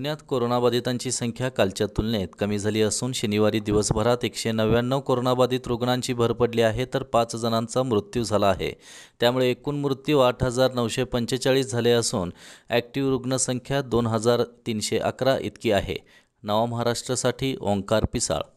पुण्यात कोरोनाबाधितांची संख्या कालच्या तुलनेत कमी झाली असून शनिवारी दिवसभरात एकशे नव्याण्णव कोरोनाबाधित रुग्णांची भर पडली आहे तर पाच जणांचा मृत्यू झाला आहे त्यामुळे एकूण मृत्यू आठ हजार नऊशे पंचेचाळीस झाले असून ॲक्टिव्ह रुग्णसंख्या दोन हजार तीनशे अकरा इतकी आहे नवा महाराष्ट्रासाठी ओंकार पिसाळ